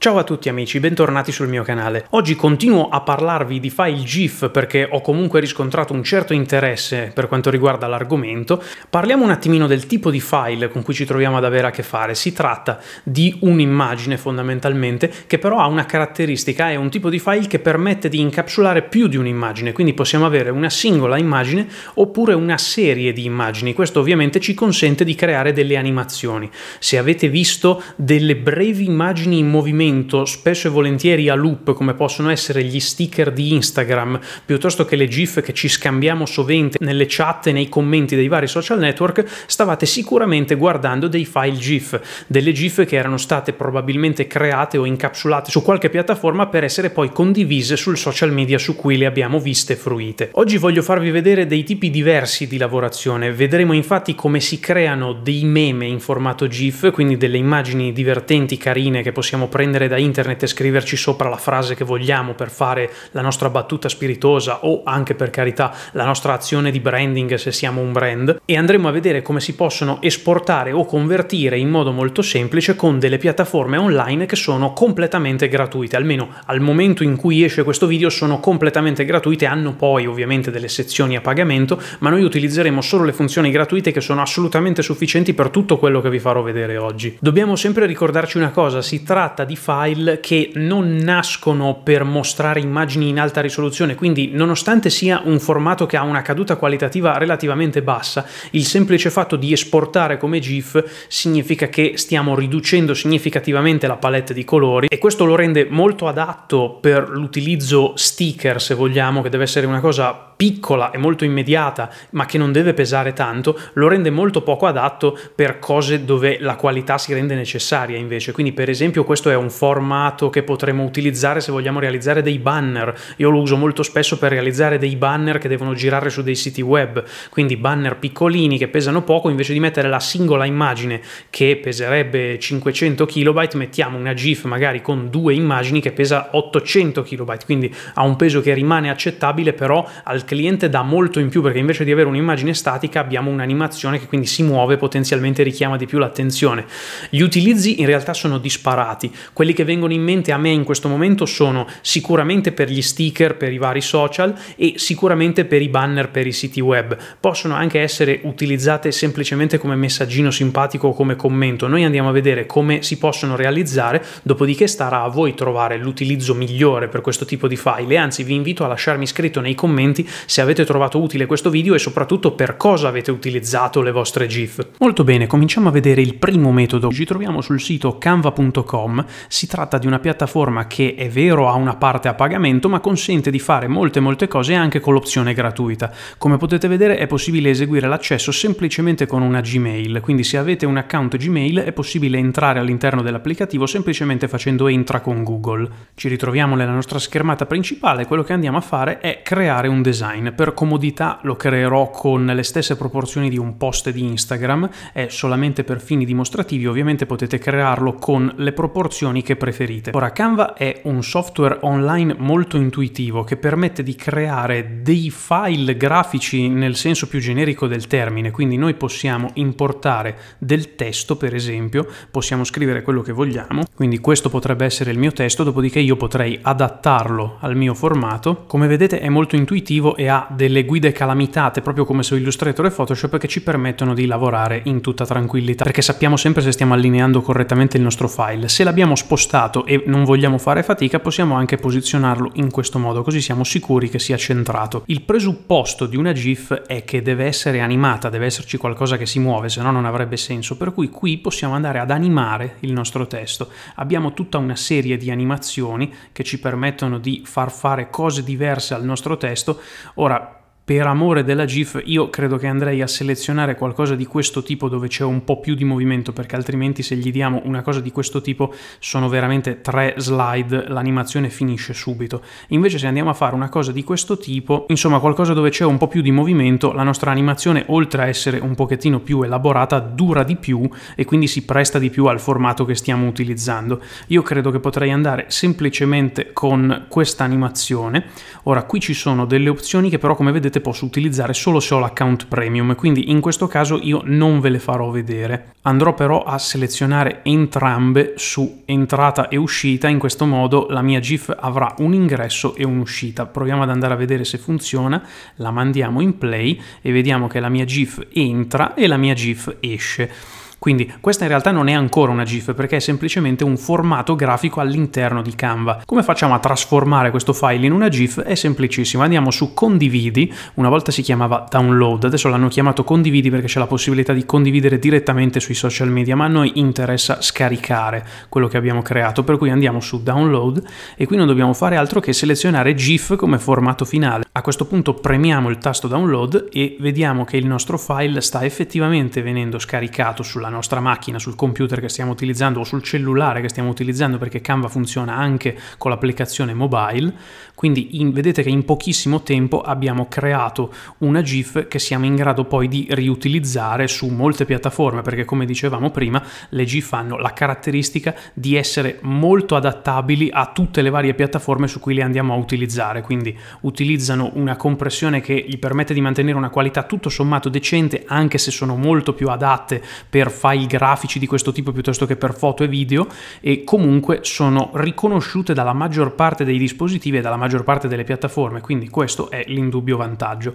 Ciao a tutti amici, bentornati sul mio canale. Oggi continuo a parlarvi di file GIF perché ho comunque riscontrato un certo interesse per quanto riguarda l'argomento. Parliamo un attimino del tipo di file con cui ci troviamo ad avere a che fare. Si tratta di un'immagine fondamentalmente che però ha una caratteristica, è un tipo di file che permette di incapsulare più di un'immagine, quindi possiamo avere una singola immagine oppure una serie di immagini. Questo ovviamente ci consente di creare delle animazioni. Se avete visto delle brevi immagini in movimento strumento, spesso e volentieri a loop, come possono essere gli sticker di Instagram, piuttosto che le GIF che ci scambiamo sovente nelle chat e nei commenti dei vari social network, stavate sicuramente guardando dei file GIF, delle GIF che erano state probabilmente create o incapsulate su qualche piattaforma per essere poi condivise sul social media su cui le abbiamo viste e fruite. Oggi voglio farvi vedere dei tipi diversi di lavorazione, vedremo infatti come si creano dei meme in formato GIF, quindi delle immagini divertenti, carine che possiamo prendere prendere da internet e scriverci sopra la frase che vogliamo per fare la nostra battuta spiritosa o anche per carità la nostra azione di branding se siamo un brand e andremo a vedere come si possono esportare o convertire in modo molto semplice con delle piattaforme online che sono completamente gratuite, almeno al momento in cui esce questo video sono completamente gratuite, hanno poi ovviamente delle sezioni a pagamento, ma noi utilizzeremo solo le funzioni gratuite che sono assolutamente sufficienti per tutto quello che vi farò vedere oggi. Dobbiamo sempre ricordarci una cosa, si tratta di file che non nascono per mostrare immagini in alta risoluzione, quindi nonostante sia un formato che ha una caduta qualitativa relativamente bassa, il semplice fatto di esportare come GIF significa che stiamo riducendo significativamente la palette di colori e questo lo rende molto adatto per l'utilizzo sticker, se vogliamo, che deve essere una cosa piccola e molto immediata, ma che non deve pesare tanto, lo rende molto poco adatto per cose dove la qualità si rende necessaria invece. Quindi per esempio questo è un formato che potremo utilizzare se vogliamo realizzare dei banner. Io lo uso molto spesso per realizzare dei banner che devono girare su dei siti web, quindi banner piccolini che pesano poco, invece di mettere la singola immagine che peserebbe 500 KB, mettiamo una GIF magari con due immagini che pesa 800 KB, quindi ha un peso che rimane accettabile, però al cliente dà molto in più perché invece di avere un'immagine statica abbiamo un'animazione che quindi si muove, potenzialmente richiama di più l'attenzione. Gli utilizzi in realtà sono disparati. Quelli quelli che vengono in mente a me in questo momento sono sicuramente per gli sticker, per i vari social e sicuramente per i banner per i siti web. Possono anche essere utilizzate semplicemente come messaggino simpatico o come commento. Noi andiamo a vedere come si possono realizzare, dopodiché starà a voi trovare l'utilizzo migliore per questo tipo di file. E anzi, vi invito a lasciarmi scritto nei commenti se avete trovato utile questo video e soprattutto per cosa avete utilizzato le vostre GIF. Molto bene, cominciamo a vedere il primo metodo. Ci troviamo sul sito canva.com si tratta di una piattaforma che è vero ha una parte a pagamento ma consente di fare molte molte cose anche con l'opzione gratuita. Come potete vedere è possibile eseguire l'accesso semplicemente con una Gmail, quindi se avete un account Gmail è possibile entrare all'interno dell'applicativo semplicemente facendo entra con Google. Ci ritroviamo nella nostra schermata principale, quello che andiamo a fare è creare un design. Per comodità lo creerò con le stesse proporzioni di un post di Instagram, è solamente per fini dimostrativi, ovviamente potete crearlo con le proporzioni grafiche preferite. Ora, Canva è un software online molto intuitivo che permette di creare dei file grafici nel senso più generico del termine, quindi noi possiamo importare del testo, per esempio, possiamo scrivere quello che vogliamo, quindi questo potrebbe essere il mio testo, dopodiché io potrei adattarlo al mio formato. Come vedete è molto intuitivo e ha delle guide calamitate, proprio come su Illustrator e Photoshop, che ci permettono di lavorare in tutta tranquillità, perché sappiamo sempre se stiamo allineando correttamente il nostro file. Se l'abbiamo spostato spostato e non vogliamo fare fatica, possiamo anche posizionarlo in questo modo, così siamo sicuri che sia centrato. Il presupposto di una GIF è che deve essere animata, deve esserci qualcosa che si muove, se no non avrebbe senso, per cui qui possiamo andare ad animare il nostro testo. Abbiamo tutta una serie di animazioni che ci permettono di far fare cose diverse al nostro testo. Ora, per amore della GIF io credo che andrei a selezionare qualcosa di questo tipo dove c'è un po' più di movimento perché altrimenti se gli diamo una cosa di questo tipo sono veramente tre slide, l'animazione finisce subito. Invece se andiamo a fare una cosa di questo tipo, insomma qualcosa dove c'è un po' più di movimento, la nostra animazione oltre a essere un pochettino più elaborata dura di più e quindi si presta di più al formato che stiamo utilizzando. Io credo che potrei andare semplicemente con questa animazione. Ora qui ci sono delle opzioni che però come vedete solitamente posso utilizzare solo se ho l'account premium, quindi in questo caso io non ve le farò vedere. Andrò però a selezionare entrambe su entrata e uscita, in questo modo la mia GIF avrà un ingresso e un'uscita. Proviamo ad andare a vedere se funziona, la mandiamo in play e vediamo che la mia GIF entra e la mia GIF esce. Quindi questa in realtà non è ancora una GIF perché è semplicemente un formato grafico all'interno di Canva. Come facciamo a trasformare questo file in una GIF? È semplicissimo. Andiamo su condividi, una volta si chiamava download, adesso l'hanno chiamato condividi perché c'è la possibilità di condividere direttamente sui social media, ma a noi interessa scaricare quello che abbiamo creato, per cui andiamo su download e qui non dobbiamo fare altro che selezionare GIF come formato finale. A questo punto premiamo il tasto download e vediamo che il nostro file sta effettivamente venendo scaricato sulla nostra macchina, sul computer che stiamo utilizzando o sul cellulare che stiamo utilizzando perché Canva funziona anche con l'applicazione mobile. Quindi in, vedete che in pochissimo tempo abbiamo creato una GIF che siamo in grado poi di riutilizzare su molte piattaforme perché come dicevamo prima le GIF hanno la caratteristica di essere molto adattabili a tutte le varie piattaforme su cui le andiamo a utilizzare. Quindi utilizzano una compressione che gli permette di mantenere una qualità tutto sommato decente, anche se sono molto più adatte per file grafici di questo tipo piuttosto che per foto e video, e comunque sono riconosciute dalla maggior parte dei dispositivi e dalla maggior parte delle piattaforme, quindi questo è l'indubbio vantaggio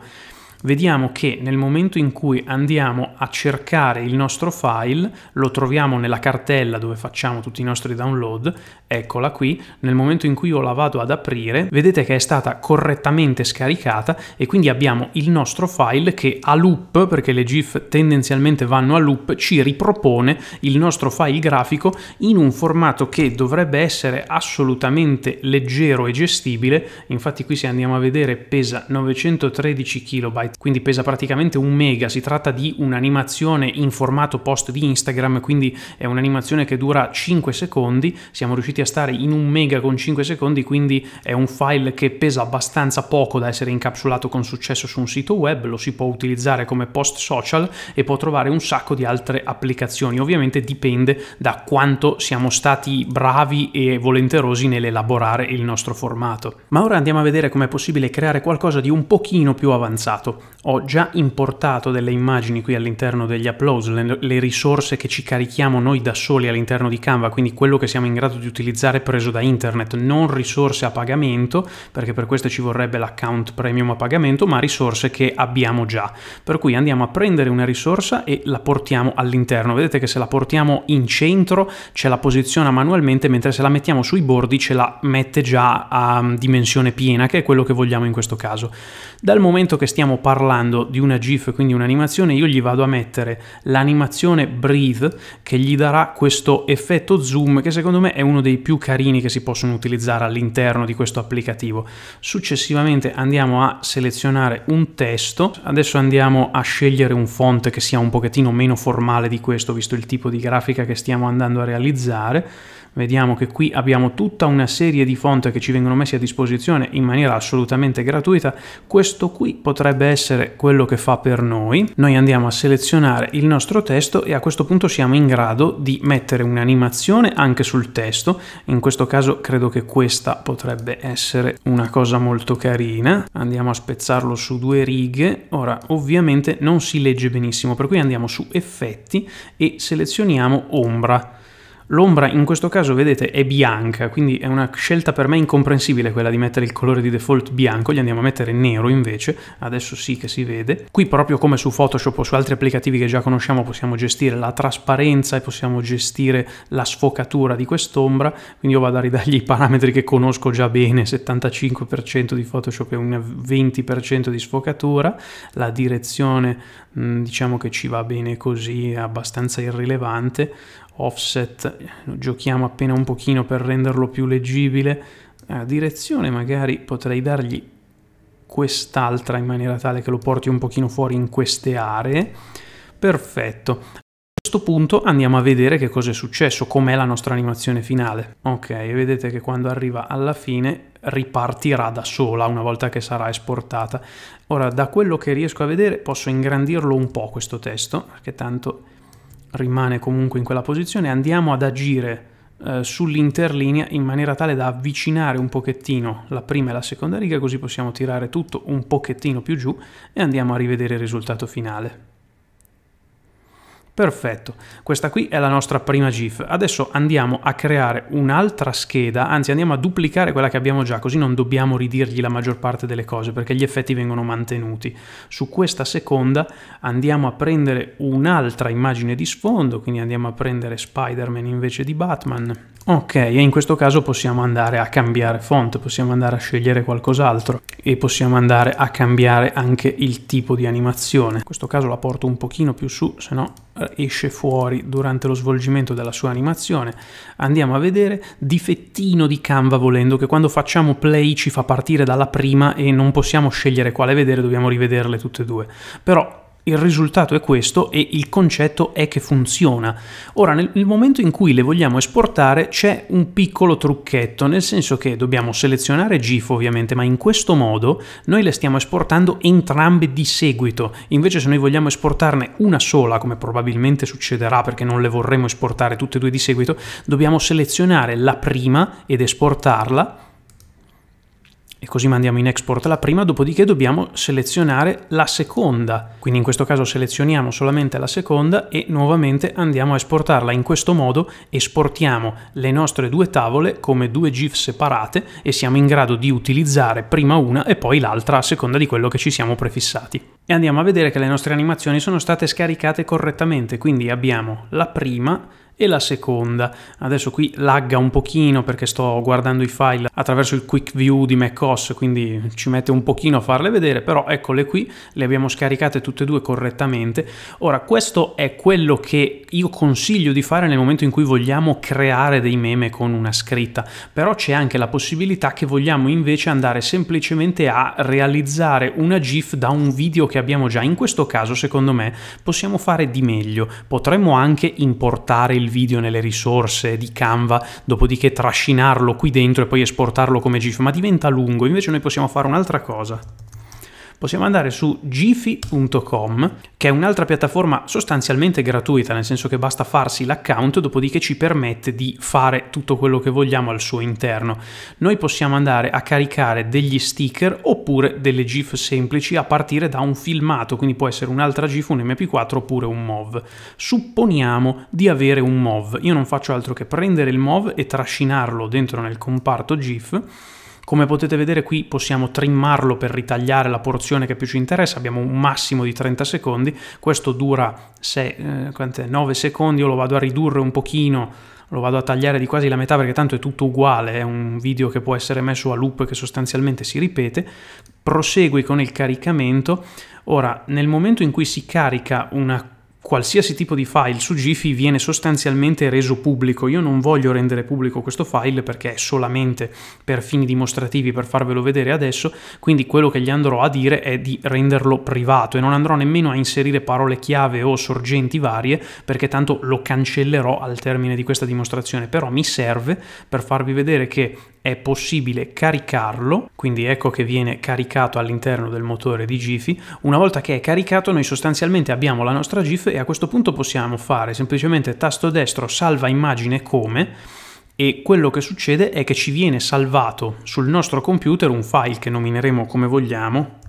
vediamo che nel momento in cui andiamo a cercare il nostro file, lo troviamo nella cartella dove facciamo tutti i nostri download, eccola qui, nel momento in cui io la vado ad aprire, vedete che è stata correttamente scaricata e quindi abbiamo il nostro file che a loop, perché le GIF tendenzialmente vanno a loop, ci ripropone il nostro file grafico in un formato che dovrebbe essere assolutamente leggero e gestibile, infatti qui se andiamo a vedere pesa 913 KB quindi pesa praticamente un mega, si tratta di un'animazione in formato post di Instagram, quindi è un'animazione che dura 5 secondi, siamo riusciti a stare in un mega con 5 secondi, quindi è un file che pesa abbastanza poco da essere incapsulato con successo su un sito web, lo si può utilizzare come post social e può trovare un sacco di altre applicazioni, ovviamente dipende da quanto siamo stati bravi e volenterosi nell'elaborare il nostro formato. Ma ora andiamo a vedere come è possibile creare qualcosa di un pochino più avanzato ho già importato delle immagini qui all'interno degli uploads, le, le, risorse che ci carichiamo noi da soli all'interno di Canva, quindi quello che siamo in grado di utilizzare preso da internet, non risorse a pagamento, perché per questo ci vorrebbe l'account premium a pagamento, ma risorse che abbiamo già. Per cui andiamo a prendere una risorsa e la portiamo all'interno. Vedete che se la portiamo in centro ce la posiziona manualmente, mentre se la mettiamo sui bordi ce la mette già a dimensione piena, che è quello che vogliamo in questo caso. Dal momento che stiamo parlando parlando di una GIF, quindi un'animazione, io gli vado a mettere l'animazione Breathe che gli darà questo effetto zoom che secondo me è uno dei più carini che si possono utilizzare all'interno di questo applicativo. Successivamente andiamo a selezionare un testo, adesso andiamo a scegliere un font che sia un pochettino meno formale di questo visto il tipo di grafica che stiamo andando a realizzare vediamo che qui abbiamo tutta una serie di font che ci vengono messi a disposizione in maniera assolutamente gratuita questo qui potrebbe essere quello che fa per noi, noi andiamo a selezionare il nostro testo e a questo punto siamo in grado di mettere un'animazione anche sul testo, in questo caso credo che questa potrebbe essere una cosa molto carina, andiamo a spezzarlo su due righe, ora ovviamente non si legge benissimo, per cui andiamo su effetti e selezioniamo ombra L'ombra in questo caso, vedete, è bianca, quindi è una scelta per me incomprensibile quella di mettere il colore di default bianco, gli andiamo a mettere nero invece, adesso sì che si vede. Qui proprio come su Photoshop o su altri applicativi che già conosciamo possiamo gestire la trasparenza e possiamo gestire la sfocatura di quest'ombra, quindi io vado a ridargli i parametri che conosco già bene, 75% di Photoshop e un 20% di sfocatura, la direzione mm, diciamo che ci va bene così, è abbastanza irrilevante, offset lo giochiamo appena un pochino per renderlo più leggibile a direzione magari potrei dargli quest'altra in maniera tale che lo porti un pochino fuori in queste aree perfetto a questo punto andiamo a vedere che cosa è successo com'è la nostra animazione finale ok vedete che quando arriva alla fine ripartirà da sola una volta che sarà esportata ora da quello che riesco a vedere posso ingrandirlo un po' questo testo perché tanto rimane comunque in quella posizione, andiamo ad agire eh, sull'interlinea in maniera tale da avvicinare un pochettino la prima e la seconda riga, così possiamo tirare tutto un pochettino più giù e andiamo a rivedere il risultato finale. Perfetto, questa qui è la nostra prima GIF. Adesso andiamo a creare un'altra scheda, anzi andiamo a duplicare quella che abbiamo già, così non dobbiamo ridirgli la maggior parte delle cose perché gli effetti vengono mantenuti. Su questa seconda andiamo a prendere un'altra immagine di sfondo, quindi andiamo a prendere Spider-Man invece di Batman Ok, e in questo caso possiamo andare a cambiare font, possiamo andare a scegliere qualcos'altro e possiamo andare a cambiare anche il tipo di animazione. In questo caso la porto un pochino più su, se no eh, esce fuori durante lo svolgimento della sua animazione. Andiamo a vedere difettino di Canva volendo che quando facciamo play ci fa partire dalla prima e non possiamo scegliere quale vedere, dobbiamo rivederle tutte e due. Però il risultato è questo e il concetto è che funziona. Ora, nel, nel, momento in cui le vogliamo esportare c'è un piccolo trucchetto, nel senso che dobbiamo selezionare GIF ovviamente, ma in questo modo noi le stiamo esportando entrambe di seguito. Invece se noi vogliamo esportarne una sola, come probabilmente succederà perché non le vorremmo esportare tutte e due di seguito, dobbiamo selezionare la prima ed esportarla e così mandiamo in export la prima, dopodiché dobbiamo selezionare la seconda. Quindi in questo caso selezioniamo solamente la seconda e nuovamente andiamo a esportarla. In questo modo esportiamo le nostre due tavole come due GIF separate e siamo in grado di utilizzare prima una e poi l'altra a seconda di quello che ci siamo prefissati. E andiamo a vedere che le nostre animazioni sono state scaricate correttamente, quindi abbiamo la prima e la seconda. Adesso qui lagga un pochino perché sto guardando i file attraverso il quick view di macOS, quindi ci mette un pochino a farle vedere, però eccole qui, le abbiamo scaricate tutte e due correttamente. Ora, questo è quello che io consiglio di fare nel momento in cui vogliamo creare dei meme con una scritta, però c'è anche la possibilità che vogliamo invece andare semplicemente a realizzare una GIF da un video che abbiamo già. In questo caso, secondo me, possiamo fare di meglio. Potremmo anche importare il il video nelle risorse di Canva, dopodiché trascinarlo qui dentro e poi esportarlo come GIF, ma diventa lungo, invece noi possiamo fare un'altra cosa possiamo andare su gifi.com, che è un'altra piattaforma sostanzialmente gratuita, nel senso che basta farsi l'account, dopodiché ci permette di fare tutto quello che vogliamo al suo interno. Noi possiamo andare a caricare degli sticker oppure delle GIF semplici a partire da un filmato, quindi può essere un'altra GIF, un MP4 oppure un MOV. Supponiamo di avere un MOV. Io non faccio altro che prendere il MOV e trascinarlo dentro nel comparto GIF come potete vedere qui possiamo trimmarlo per ritagliare la porzione che più ci interessa, abbiamo un massimo di 30 secondi, questo dura 6, eh, 9 secondi, io lo vado a ridurre un pochino, lo vado a tagliare di quasi la metà perché tanto è tutto uguale, è un video che può essere messo a loop e che sostanzialmente si ripete, prosegui con il caricamento, ora nel momento in cui si carica una qualsiasi tipo di file su Gifi viene sostanzialmente reso pubblico. Io non voglio rendere pubblico questo file perché è solamente per fini dimostrativi, per farvelo vedere adesso, quindi quello che gli andrò a dire è di renderlo privato e non andrò nemmeno a inserire parole chiave o sorgenti varie perché tanto lo cancellerò al termine di questa dimostrazione, però mi serve per farvi vedere che è possibile caricarlo, quindi ecco che viene caricato all'interno del motore di Gifi. Una volta che è caricato noi sostanzialmente abbiamo la nostra GIF e a questo punto possiamo fare semplicemente tasto destro salva immagine come e quello che succede è che ci viene salvato sul nostro computer un file che nomineremo come vogliamo,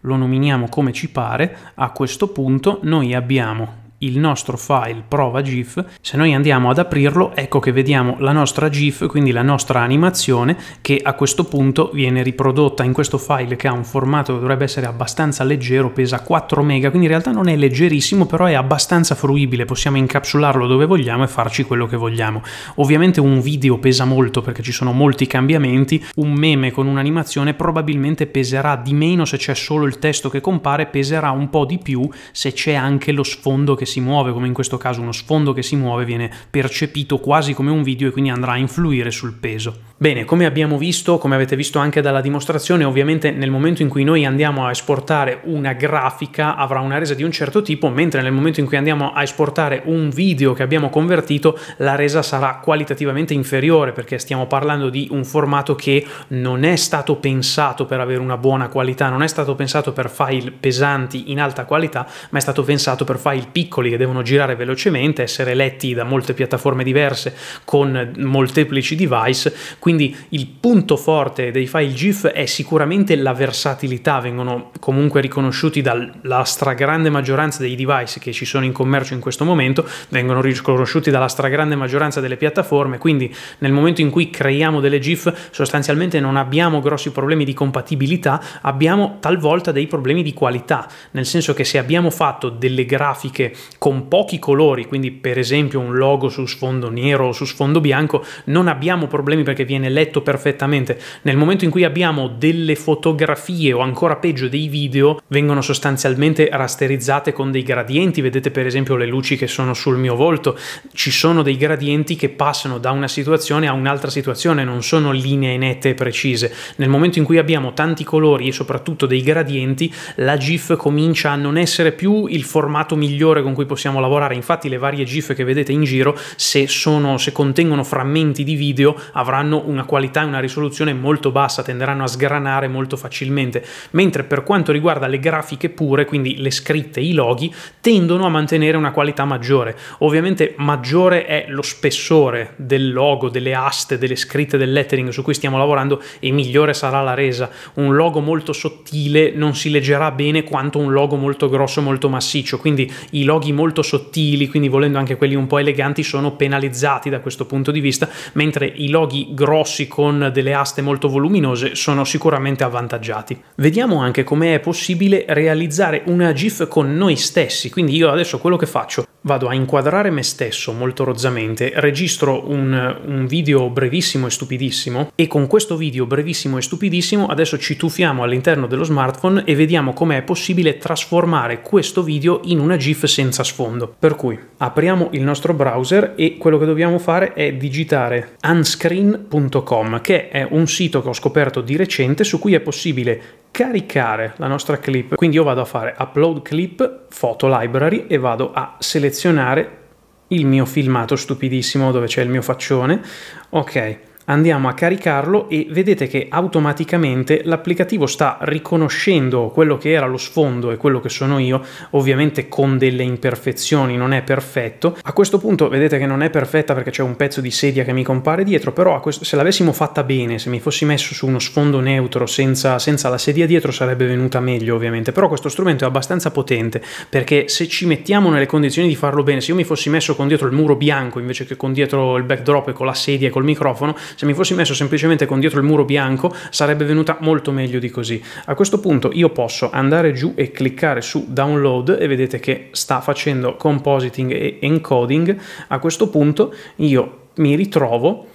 lo nominiamo come ci pare, a questo punto noi abbiamo il nostro file prova GIF, se noi andiamo ad aprirlo ecco che vediamo la nostra GIF, quindi la nostra animazione che a questo punto viene riprodotta in questo file che ha un formato che dovrebbe essere abbastanza leggero, pesa 4 mega, quindi in realtà non è leggerissimo però è abbastanza fruibile, possiamo incapsularlo dove vogliamo e farci quello che vogliamo. Ovviamente un video pesa molto perché ci sono molti cambiamenti, un meme con un'animazione probabilmente peserà di meno se c'è solo il testo che compare, peserà un po' di più se c'è anche lo sfondo che si muove, come in questo caso uno sfondo che si muove, viene percepito quasi come un video e quindi andrà a influire sul peso. Bene, come abbiamo visto, come avete visto anche dalla dimostrazione, ovviamente nel momento in cui noi andiamo a esportare una grafica avrà una resa di un certo tipo, mentre nel momento in cui andiamo a esportare un video che abbiamo convertito, la resa sarà qualitativamente inferiore perché stiamo parlando di un formato che non è stato pensato per avere una buona qualità, non è stato pensato per file pesanti in alta qualità, ma è stato pensato per file piccoli che devono girare velocemente, essere letti da molte piattaforme diverse con molteplici device quindi il punto forte dei file GIF è sicuramente la versatilità, vengono comunque riconosciuti dalla stragrande maggioranza dei device che ci sono in commercio in questo momento, vengono riconosciuti dalla stragrande maggioranza delle piattaforme, quindi nel momento in cui creiamo delle GIF sostanzialmente non abbiamo grossi problemi di compatibilità, abbiamo talvolta dei problemi di qualità, nel senso che se abbiamo fatto delle grafiche con pochi colori, quindi per esempio un logo su sfondo nero o su sfondo bianco, non abbiamo problemi perché viene viene letto perfettamente. Nel momento in cui abbiamo delle fotografie o ancora peggio dei video, vengono sostanzialmente rasterizzate con dei gradienti. Vedete per esempio le luci che sono sul mio volto, ci sono dei gradienti che passano da una situazione a un'altra situazione, non sono linee nette e precise. Nel momento in cui abbiamo tanti colori e soprattutto dei gradienti, la GIF comincia a non essere più il formato migliore con cui possiamo lavorare. Infatti le varie GIF che vedete in giro, se, sono, se contengono frammenti di video, avranno una qualità e una risoluzione molto bassa, tenderanno a sgranare molto facilmente, mentre per quanto riguarda le grafiche pure, quindi le scritte, i loghi, tendono a mantenere una qualità maggiore. Ovviamente maggiore è lo spessore del logo, delle aste, delle scritte, del lettering su cui stiamo lavorando e migliore sarà la resa. Un logo molto sottile non si leggerà bene quanto un logo molto grosso, molto massiccio, quindi i loghi molto sottili, quindi volendo anche quelli un po' eleganti, sono penalizzati da questo punto di vista, mentre i loghi grossi grossi con delle aste molto voluminose sono sicuramente avvantaggiati. Vediamo anche come è possibile realizzare una GIF con noi stessi, quindi io adesso quello che faccio vado a inquadrare me stesso molto rozzamente, registro un, un, video brevissimo e stupidissimo e con questo video brevissimo e stupidissimo adesso ci tuffiamo all'interno dello smartphone e vediamo com'è possibile trasformare questo video in una GIF senza sfondo. Per cui apriamo il nostro browser e quello che dobbiamo fare è digitare unscreen.com che è un sito che ho scoperto di recente su cui è possibile caricare la nostra clip. Quindi io vado a fare upload clip, photo library e vado a selezionare il mio filmato stupidissimo dove c'è il mio faccione. Ok, andiamo a caricarlo e vedete che automaticamente l'applicativo sta riconoscendo quello che era lo sfondo e quello che sono io, ovviamente con delle imperfezioni, non è perfetto. A questo punto vedete che non è perfetta perché c'è un pezzo di sedia che mi compare dietro, però se l'avessimo fatta bene, se mi fossi messo su uno sfondo neutro senza, senza la sedia dietro sarebbe venuta meglio ovviamente, però questo strumento è abbastanza potente perché se ci mettiamo nelle condizioni di farlo bene, se io mi fossi messo con dietro il muro bianco invece che con dietro il backdrop e con la sedia e col microfono, se mi fossi messo semplicemente con dietro il muro bianco sarebbe venuta molto meglio di così. A questo punto io posso andare giù e cliccare su download e vedete che sta facendo compositing e encoding. A questo punto io mi ritrovo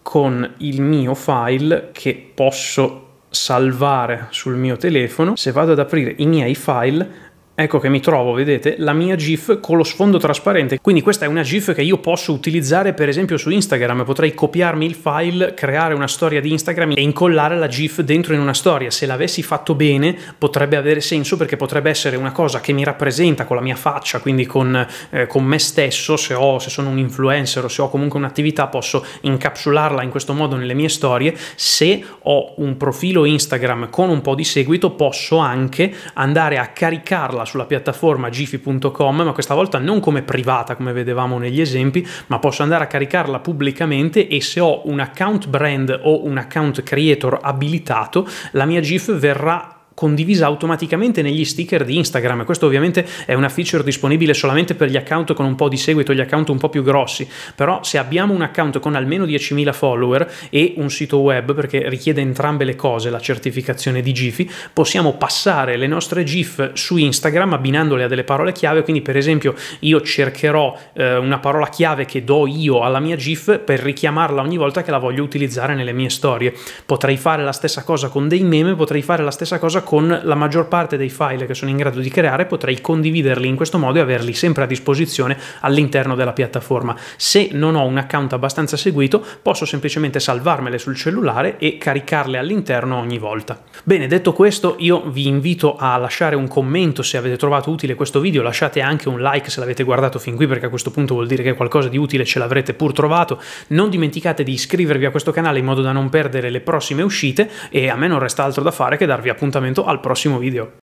con il mio file che posso salvare sul mio telefono. Se vado ad aprire i miei file Ecco che mi trovo, vedete, la mia GIF con lo sfondo trasparente. Quindi questa è una GIF che io posso utilizzare per esempio su Instagram. Potrei copiarmi il file, creare una storia di Instagram e incollare la GIF dentro in una storia. Se l'avessi fatto bene potrebbe avere senso perché potrebbe essere una cosa che mi rappresenta con la mia faccia, quindi con, eh, con me stesso, se, ho, se sono un influencer o se ho comunque un'attività posso incapsularla in questo modo nelle mie storie. Se ho un profilo Instagram con un po' di seguito posso anche andare a caricarla sulla piattaforma gifi.com, ma questa volta non come privata come vedevamo negli esempi, ma posso andare a caricarla pubblicamente e se ho un account brand o un account creator abilitato, la mia GIF verrà condivisa automaticamente negli sticker di Instagram. Questo ovviamente è una feature disponibile solamente per gli account con un po' di seguito, gli account un po' più grossi, però se abbiamo un account con almeno 10.000 follower e un sito web, perché richiede entrambe le cose la certificazione di Gifi, possiamo passare le nostre GIF su Instagram abbinandole a delle parole chiave, quindi per esempio io cercherò eh, una parola chiave che do io alla mia GIF per richiamarla ogni volta che la voglio utilizzare nelle mie storie. Potrei fare la stessa cosa con dei meme, potrei fare la stessa cosa con la maggior parte dei file che sono in grado di creare potrei condividerli in questo modo e averli sempre a disposizione all'interno della piattaforma. Se non ho un account abbastanza seguito posso semplicemente salvarmele sul cellulare e caricarle all'interno ogni volta. Bene, detto questo io vi invito a lasciare un commento se avete trovato utile questo video, lasciate anche un like se l'avete guardato fin qui perché a questo punto vuol dire che qualcosa di utile ce l'avrete pur trovato. Non dimenticate di iscrivervi a questo canale in modo da non perdere le prossime uscite e a me non resta altro da fare che darvi appuntamento appuntamento al prossimo video.